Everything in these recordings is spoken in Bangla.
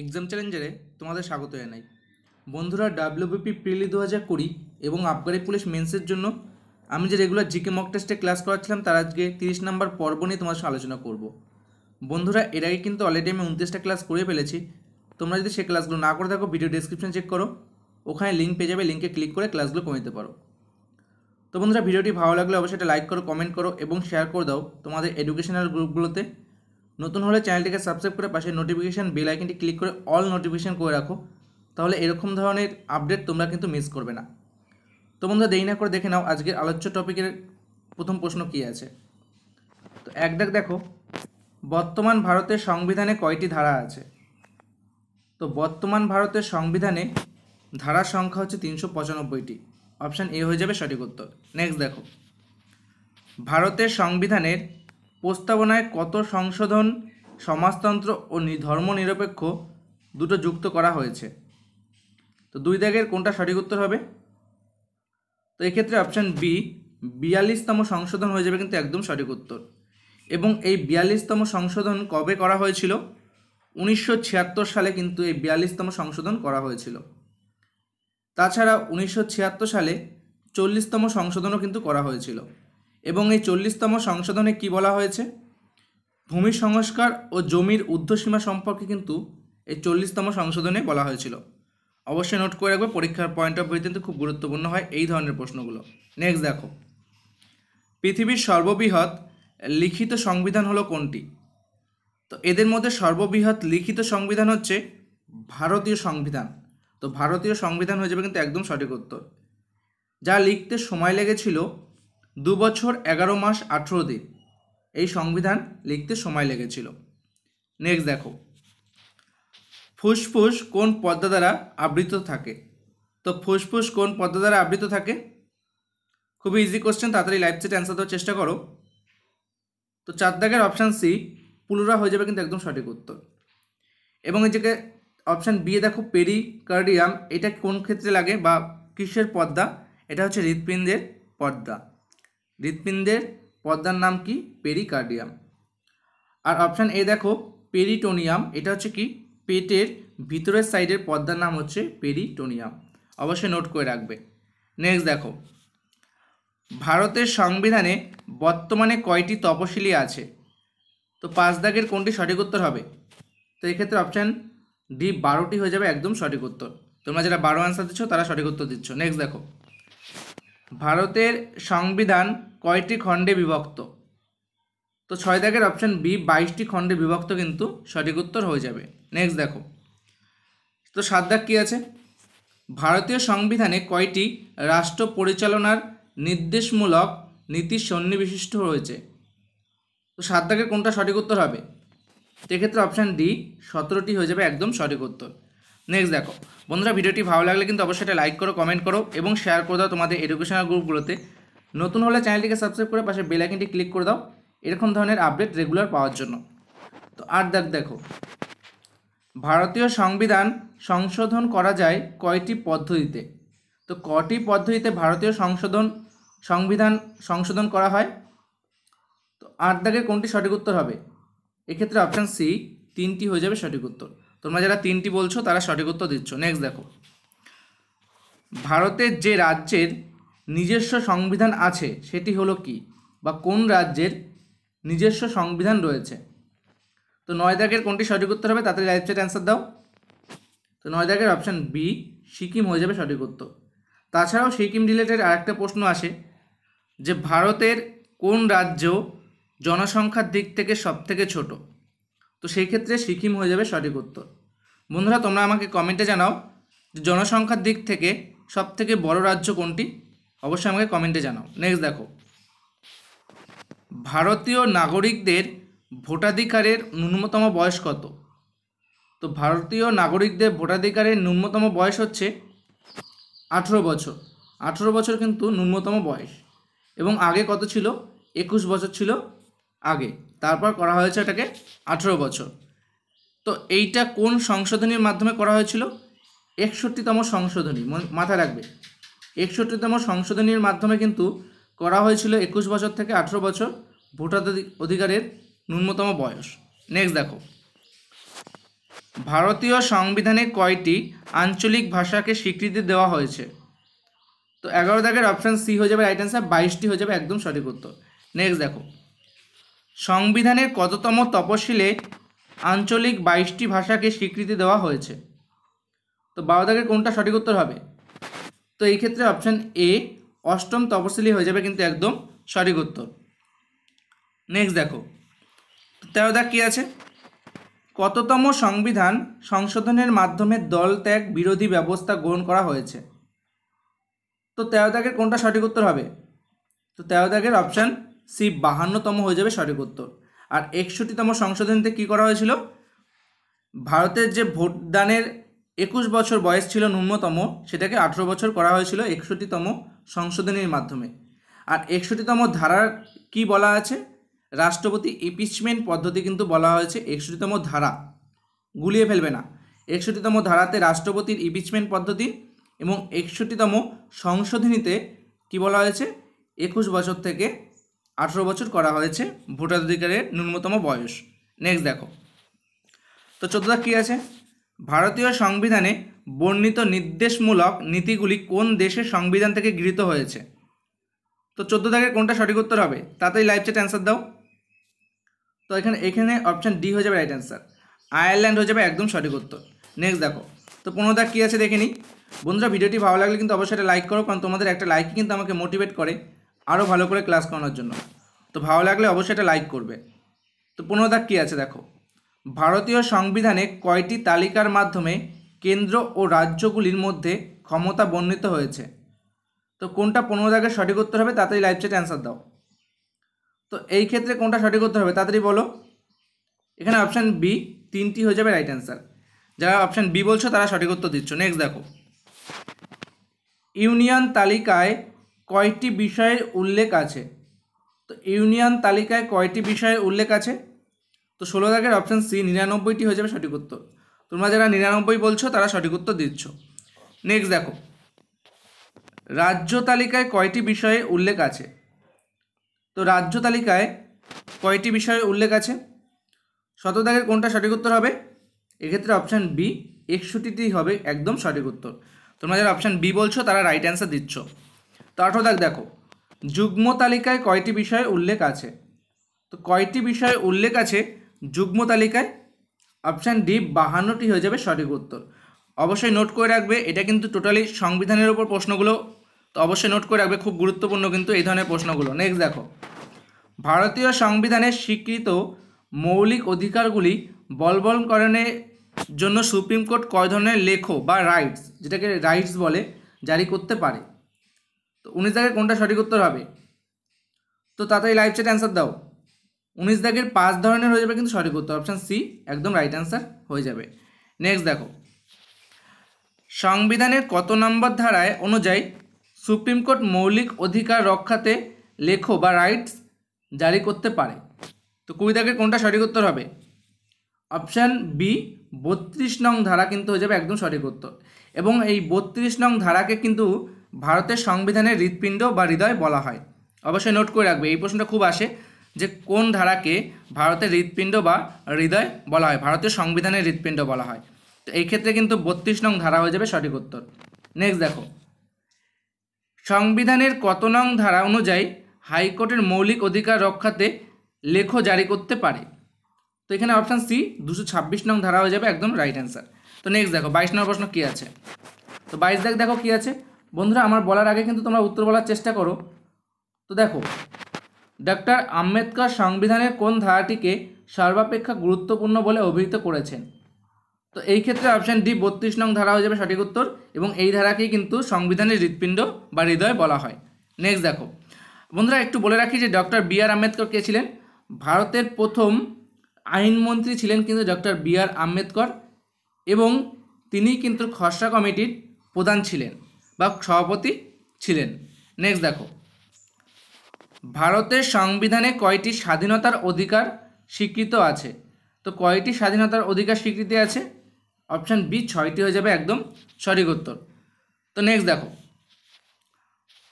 এক্সাম চ্যালেঞ্জারে তোমাদের স্বাগত জানাই বন্ধুরা ডাব্লিউবিপি প্রিলি দু হাজার কুড়ি এবং আবগারি পুলিশ মেন্সের জন্য আমি যে রেগুলার জিকে মক টেস্টে ক্লাস করাচ্ছিলাম তার আজকে তিরিশ নম্বর পর্ব নিয়ে তোমার সঙ্গে আলোচনা করব বন্ধুরা এর আগে কিন্তু অলরেডি আমি উনত্রিশটা ক্লাস করে ফেলেছি তোমরা যদি সে ক্লাসগুলো না করে থাকো ভিডিও ডিসক্রিপশন চেক করো ওখানে লিঙ্ক পেয়ে যাবে লিঙ্কে ক্লিক করে ক্লাসগুলো কমে নিতে পারো তো বন্ধুরা ভিডিওটি ভালো লাগলে অবশ্যই এটা লাইক করো কমেন্ট করো এবং শেয়ার করে দাও তোমাদের এডুকেশনাল গ্রুপগুলোতে নতুন হলে চ্যানেলটিকে সাবস্ক্রাইব করে পাশে নোটিফিকেশান বেল আইকনটি ক্লিক করে অল নোটিফিকেশান করে রাখো তাহলে এরকম ধরনের আপডেট তোমরা কিন্তু মিস করবে না তো বন্ধু দেরি না করে দেখে নাও আজকের আলোচ্য টপিকের প্রথম প্রশ্ন কী আছে তো এক ডাক দেখো বর্তমান ভারতের সংবিধানে কয়টি ধারা আছে তো বর্তমান ভারতের সংবিধানে ধারা সংখ্যা হচ্ছে তিনশো পঁচানব্বইটি অপশান এ হয়ে যাবে সঠিক উত্তর নেক্সট দেখো ভারতের সংবিধানের প্রস্তাবনায় কত সংশোধন সমাজতন্ত্র ও ধর্মনিরপেক্ষ দুটো যুক্ত করা হয়েছে তো দুই দাগের কোনটা সঠিক উত্তর হবে তো এক্ষেত্রে অপশান বি বিয়াল্লিশতম সংশোধন হয়ে যাবে কিন্তু একদম সঠিক উত্তর এবং এই বিয়াল্লিশতম সংশোধন কবে করা হয়েছিল উনিশশো সালে কিন্তু এই বিয়াল্লিশতম সংশোধন করা হয়েছিল তাছাড়া উনিশশো সালে চল্লিশতম সংশোধনও কিন্তু করা হয়েছিল এবং এই চল্লিশতম সংশোধনে কি বলা হয়েছে ভূমি সংস্কার ও জমির ঊর্ধ্বসীমা সম্পর্কে কিন্তু এই চল্লিশতম সংশোধনে বলা হয়েছিল অবশ্যই নোট করে রাখবে পরীক্ষার পয়েন্ট অফ ভিউ কিন্তু খুব গুরুত্বপূর্ণ হয় এই ধরনের প্রশ্নগুলো নেক্সট দেখো পৃথিবীর সর্ববৃহৎ লিখিত সংবিধান হলো কোনটি তো এদের মধ্যে সর্ববৃহৎ লিখিত সংবিধান হচ্ছে ভারতীয় সংবিধান তো ভারতীয় সংবিধান হয়ে যাবে কিন্তু একদম সঠিক উত্তর যা লিখতে সময় লেগেছিল দু বছর এগারো মাস আঠেরো দিন এই সংবিধান লিখতে সময় লেগেছিল নেক্সট দেখো ফুসফুস কোন পদ্মা দ্বারা আবৃত থাকে তো ফুসফুস কোন পদ্মা দ্বারা আবৃত থাকে খুবই ইজি কোশ্চেন তাড়াতাড়ি লাইফ সেট অ্যান্সার দেওয়ার চেষ্টা করো তো চার দাগের অপশান সি পুলোরা হয়ে যাবে কিন্তু একদম সঠিক উত্তর এবং এই যে অপশান বি দেখো পেরি কার্ডিয়াম এটা কোন ক্ষেত্রে লাগে বা কিসের পদ্মা এটা হচ্ছে হৃৎপিণ্ডের পর্দা হৃৎপিণ্ডের পর্দার নাম কি পেরিকার্ডিয়াম আর অপশান এ দেখো পেরিটোনিয়াম এটা হচ্ছে কি পেটের ভিতরের সাইডের পর্দার নাম হচ্ছে পেরিটোনিয়াম অবশ্যই নোট করে রাখবে নেক্সট দেখো ভারতের সংবিধানে বর্তমানে কয়টি তপশিলি আছে তো পাঁচ দাগের কোনটি সঠিক উত্তর হবে তো এক্ষেত্রে অপশান ডি বারোটি হয়ে যাবে একদম সঠিক উত্তর তোমরা যারা বারো আনসার দিচ্ছ তারা সঠিক উত্তর দিচ্ছ নেক্সট দেখো ভারতের সংবিধান কয়টি খণ্ডে বিভক্ত তো ছয় দাগের অপশান বি বাইশটি খণ্ডে বিভক্ত কিন্তু সঠিক উত্তর হয়ে যাবে নেক্সট দেখো তো সাত দাগ কী আছে ভারতীয় সংবিধানে কয়টি রাষ্ট্র পরিচালনার নির্দেশমূলক নীতি সন্নিবিশিষ্ট রয়েছে তো সাত দাগের কোনটা সঠিক উত্তর হবে সেক্ষেত্রে অপশান ডি সতেরোটি হয়ে যাবে একদম সঠিক উত্তর নেক্সট দেখো বন্ধুরা ভিডিওটি ভালো লাগলে কিন্তু অবশ্যই এটা লাইক করো কমেন্ট করো এবং শেয়ার করে দাও তোমাদের এডুকেশনাল গ্রুপগুলোতে নতুন হলে চ্যানেলটিকে সাবস্ক্রাইব করে পাশে বেলাইকনটি ক্লিক করে দাও এরকম ধরনের আপডেট রেগুলার পাওয়ার জন্য তো আর দেখ দেখো ভারতীয় সংবিধান সংশোধন করা যায় কয়টি পদ্ধতিতে তো কটি পদ্ধতিতে ভারতীয় সংশোধন সংবিধান সংশোধন করা হয় তো আট দাগের কোনটি সঠিক উত্তর হবে এক্ষেত্রে অপশান সি তিনটি হয়ে যাবে সঠিক উত্তর তোমরা যারা তিনটি বলছো তারা সঠিক উত্তর দিচ্ছ নেক্সট দেখো ভারতের যে রাজ্যের নিজস্ব সংবিধান আছে সেটি হলো কি বা কোন রাজ্যের নিজস্ব সংবিধান রয়েছে তো নয় দাগের কোনটি সঠিক উত্তর হবে তাতে লাইভ চ্যাট অ্যান্সার দাও তো নয় দাগের অপশান বি সিকিম হয়ে যাবে সঠিক উত্তর তাছাড়াও সিকিম রিলেটেড আরেকটা প্রশ্ন আসে যে ভারতের কোন রাজ্য জনসংখ্যার দিক থেকে সবথেকে ছোটো তো সেই ক্ষেত্রে সিকিম হয়ে যাবে সঠিক উত্তর বন্ধুরা তোমরা আমাকে কমেন্টে জানাও যে জনসংখ্যার দিক থেকে সবথেকে বড় রাজ্য কোনটি অবশ্যই আমাকে কমেন্টে জানাও নেক্সট দেখো ভারতীয় নাগরিকদের ভোটাধিকারের ন্যূনতম বয়স কত তো ভারতীয় নাগরিকদের ভোটাধিকারের ন্যূনতম বয়স হচ্ছে আঠেরো বছর আঠেরো বছর কিন্তু ন্যূনতম বয়স এবং আগে কত ছিল একুশ বছর ছিল আগে তারপর করা হয়েছে এটাকে আঠেরো বছর তো এইটা কোন সংশোধনীর মাধ্যমে করা হয়েছিল একষট্টিতম সংশোধনী মাথায় রাখবে একষট্টিতম সংশোধনীর মাধ্যমে কিন্তু করা হয়েছিল একুশ বছর থেকে আঠেরো বছর ভোটার অধিকারের ন্যূনতম বয়স নেক্সট দেখো ভারতীয় সংবিধানে কয়টি আঞ্চলিক ভাষাকে স্বীকৃতি দেওয়া হয়েছে তো এগারো দাগের অপশান সি হয়ে যাবে রাইট অ্যান্সার বাইশটি হয়ে যাবে একদম সঠিক উত্তর নেক্সট দেখো সংবিধানের কততম তপশিলে আঞ্চলিক বাইশটি ভাষাকে স্বীকৃতি দেওয়া হয়েছে তো বারো দাগের কোনটা সঠিক উত্তর হবে তো এই ক্ষেত্রে অপশান এ অষ্টম তপশিলি হয়ে যাবে কিন্তু একদম সঠিক উত্তর নেক্সট দেখো তেরো দাগ কী আছে কততম সংবিধান সংশোধনের মাধ্যমে দল ত্যাগ বিরোধী ব্যবস্থা গ্রহণ করা হয়েছে তো তেরো দাগের কোনটা সঠিক উত্তর হবে তো তেরো দাগের অপশান সি বাহান্নতম হয়ে যাবে সঠিক উত্তর আর একষট্টিতম সংশোধনীতে কী করা হয়েছিল ভারতের যে ভোটদানের একুশ বছর বয়স ছিল ন্যূনতম সেটাকে আঠেরো বছর করা হয়েছিল একষট্টিতম সংশোধনীর মাধ্যমে আর একষট্টিতম ধারার কি বলা আছে রাষ্ট্রপতি ইপিচমেন্ট পদ্ধতি কিন্তু বলা হয়েছে একষট্টিতম ধারা গুলিয়ে ফেলবে না একষট্টিতম ধারাতে রাষ্ট্রপতির ইপিচমেন্ট পদ্ধতি এবং একষট্টিতম সংশোধনীতে কি বলা হয়েছে একুশ বছর থেকে আঠেরো বছর করা হয়েছে ভোটাধিকারের ন্যূনতম বয়স নেক্সট দেখো তো চোদ্দটা কী আছে ভারতীয় সংবিধানে বর্ণিত নির্দেশমূলক নীতিগুলি কোন দেশের সংবিধান থেকে গৃহীত হয়েছে তো চোদ্দো থেকে কোনটা সঠিক উত্তর হবে তাতেই লাইভ চ্যাট অ্যান্সার দাও তো এখানে এখানে অপশান ডি হয়ে যাবে রাইট অ্যান্সার আয়ারল্যান্ড হয়ে যাবে একদম সঠিক উত্তর নেক্সট দেখো তো দাগ কী আছে দেখে নিই বন্ধুরা ভিডিওটি ভালো লাগলে কিন্তু অবশ্যই লাইক করো কারণ তোমাদের একটা লাইক কিন্তু আমাকে মোটিভেট করে আরও ভালো করে ক্লাস করানোর জন্য তো ভালো লাগলে অবশ্যই এটা লাইক করবে তো পনেরো দাগ কী আছে দেখো ভারতীয় সংবিধানে কয়টি তালিকার মাধ্যমে কেন্দ্র ও রাজ্যগুলির মধ্যে ক্ষমতা বর্ণিত হয়েছে তো কোনটা পনেরো দাগের সঠিক উত্তর হবে তাড়াতাড়ি লাইভ চ্যাট অ্যান্সার দাও তো এই ক্ষেত্রে কোনটা সঠিক উত্তর হবে তাড়াতাড়ি বলো এখানে অপশান বি তিনটি হয়ে যাবে রাইট অ্যান্সার যারা অপশান বি বলছো তারা সঠিক উত্তর দিচ্ছ নেক্সট দেখো ইউনিয়ন তালিকায় কয়টি বিষয়ের উল্লেখ আছে তো ইউনিয়ন তালিকায় কয়টি বিষয়ের উল্লেখ আছে তো ষোলো দাগের অপশান সি নিরানব্বইটি হয়ে যাবে সঠিক উত্তর তোমরা যারা নিরানব্বই বলছো তারা সঠিক উত্তর দিচ্ছ নেক্সট দেখো রাজ্য তালিকায় কয়টি বিষয়ে উল্লেখ আছে তো রাজ্য তালিকায় কয়টি বিষয়ে উল্লেখ আছে শতদাগের কোনটা সঠিক উত্তর হবে এক্ষেত্রে অপশান বি একষট্টিটি হবে একদম সঠিক উত্তর তোমরা যারা অপশান বি বলছো তারা রাইট অ্যান্সার দিচ্ছ তো দেখো যুগ্ম তালিকায় কয়টি বিষয়ের উল্লেখ আছে তো কয়টি বিষয়ের উল্লেখ আছে যুগ্ম তালিকায় অপশান ডি বাহান্নটি হয়ে যাবে সঠিক উত্তর অবশ্যই নোট করে রাখবে এটা কিন্তু টোটালি সংবিধানের ওপর প্রশ্নগুলো তো অবশ্যই নোট করে রাখবে খুব গুরুত্বপূর্ণ কিন্তু এই ধরনের প্রশ্নগুলো নেক্সট দেখো ভারতীয় সংবিধানে স্বীকৃত মৌলিক অধিকারগুলি বলবলকরণের জন্য সুপ্রিম কোর্ট কয় ধরনের লেখো বা রাইটস যেটাকে রাইটস বলে জারি করতে পারে তো উনিশ দাগের কোনটা সঠিক উত্তর হবে তো তাড়াতাড়ি লাইভ চ্যাট অ্যান্সার দাও উনিশ দাগের পাঁচ ধরনের হয়ে যাবে কিন্তু সঠিক উত্তর অপশান সি একদম রাইট অ্যান্সার হয়ে যাবে নেক্সট দেখো সংবিধানের কত নম্বর ধারায় অনুযায়ী সুপ্রিম কোর্ট মৌলিক অধিকার রক্ষাতে লেখো বা রাইটস জারি করতে পারে তো কুড়ি দাগের কোনটা সঠিক উত্তর হবে অপশান বি বত্রিশ নং ধারা কিন্তু হয়ে যাবে একদম সঠিক উত্তর এবং এই বত্রিশ নং ধারাকে কিন্তু ভারতের সংবিধানের হৃৎপিণ্ড বা হৃদয় বলা হয় অবশ্যই নোট করে রাখবে এই প্রশ্নটা খুব আসে যে কোন ধারাকে ভারতের হৃৎপিণ্ড বা হৃদয় বলা হয় ভারতের সংবিধানের হৃৎপিণ্ড বলা হয় তো এই ক্ষেত্রে কিন্তু বত্রিশ নং ধারা হয়ে যাবে সঠিক উত্তর নেক্সট দেখো সংবিধানের কত নং ধারা অনুযায়ী হাইকোর্টের মৌলিক অধিকার রক্ষাতে লেখ জারি করতে পারে তো এখানে অপশান সি দুশো ছাব্বিশ নং ধারা হয়ে যাবে একদম রাইট অ্যান্সার তো নেক্সট দেখো বাইশ নম্বর প্রশ্ন কী আছে তো বাইশ দেখ দেখো কী আছে বন্ধুরা আমার বলার আগে কিন্তু তোমরা উত্তর বলার চেষ্টা করো তো দেখো ডক্টর আম্বেদকর সংবিধানের কোন ধারাটিকে সর্বাপেক্ষা গুরুত্বপূর্ণ বলে অভিহিত করেছেন তো এই ক্ষেত্রে অপশান ডি বত্রিশ নং ধারা হয়ে যাবে সঠিক উত্তর এবং এই ধারাকেই কিন্তু সংবিধানের হৃৎপিণ্ড বা হৃদয় বলা হয় নেক্সট দেখো বন্ধুরা একটু বলে রাখি যে ডক্টর বি আর আম্বেদকর কে ছিলেন ভারতের প্রথম আইনমন্ত্রী ছিলেন কিন্তু ডক্টর বি আর আম্বেদকর এবং তিনি কিন্তু খসড়া কমিটির প্রধান ছিলেন বা সভাপতি ছিলেন নেক্সট দেখো ভারতের সংবিধানে কয়টি স্বাধীনতার অধিকার স্বীকৃত আছে তো কয়টি স্বাধীনতার অধিকার স্বীকৃতি আছে অপশান বি ছয়টি হয়ে যাবে একদম সঠিক উত্তর তো নেক্সট দেখো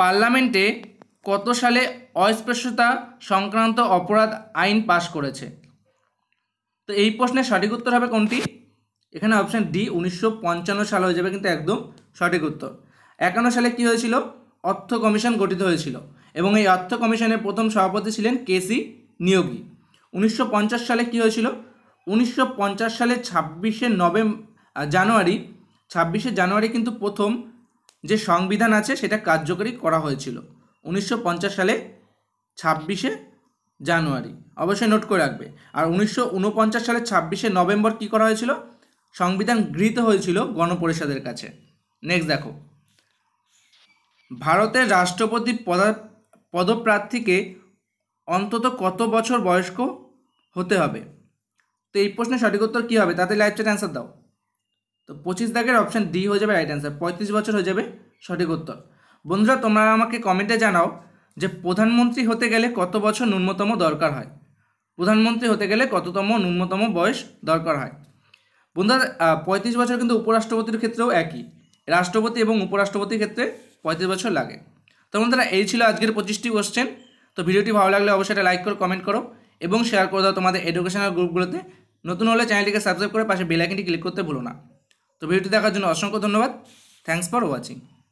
পার্লামেন্টে কত সালে অস্পৃশ্যতা সংক্রান্ত অপরাধ আইন পাশ করেছে তো এই প্রশ্নের সঠিক উত্তর হবে কোনটি এখানে অপশান ডি উনিশশো সাল হয়ে যাবে কিন্তু একদম সঠিক উত্তর একান্ন সালে কী হয়েছিল অর্থ কমিশন গঠিত হয়েছিল এবং এই অর্থ কমিশনের প্রথম সভাপতি ছিলেন কেসি নিয়োগী উনিশশো সালে কী হয়েছিল উনিশশো সালে ছাব্বিশে নভেম্বর জানুয়ারি ছাব্বিশে জানুয়ারি কিন্তু প্রথম যে সংবিধান আছে সেটা কার্যকরী করা হয়েছিল উনিশশো সালে ছাব্বিশে জানুয়ারি অবশ্যই নোট করে রাখবে আর উনিশশো সালে ছাব্বিশে নভেম্বর কী করা হয়েছিল সংবিধান গৃহীত হয়েছিল গণপরিষদের কাছে নেক্সট দেখো ভারতের রাষ্ট্রপতি পদপ্রার্থীকে অন্তত কত বছর বয়স্ক হতে হবে তো এই প্রশ্নের সঠিক উত্তর কী হবে তাতে লাইফ চ্যাট অ্যান্সার দাও তো পঁচিশ দাগের অপশান ডি হয়ে যাবে রাইট অ্যান্সার পঁয়ত্রিশ বছর হয়ে যাবে সঠিক উত্তর বন্ধুরা তোমরা আমাকে কমেন্টে জানাও যে প্রধানমন্ত্রী হতে গেলে কত বছর ন্যূনতম দরকার হয় প্রধানমন্ত্রী হতে গেলে কততম ন্যূনতম বয়স দরকার হয় বন্ধুরা পঁয়ত্রিশ বছর কিন্তু উপরাষ্ট্রপতির ক্ষেত্রেও একই রাষ্ট্রপতি এবং উপরাষ্ট্রপতির ক্ষেত্রে পঁয়ত্রিশ বছর লাগে তো বন্ধুরা এই ছিল আজকের পঁচিশটি কোশ্চেন তো ভিডিওটি ভালো লাগলে অবশ্যই এটা লাইক করো কমেন্ট করো এবং শেয়ার করে দাও তোমাদের এডুকেশনাল গ্রুপগুলোতে নতুন হলে চ্যানেলটিকে সাবস্ক্রাইব করে পাশে বেলাইকনটি ক্লিক করতে ভুলো না তো ভিডিওটি দেখার জন্য অসংখ্য ধন্যবাদ থ্যাংকস ফর ওয়াচিং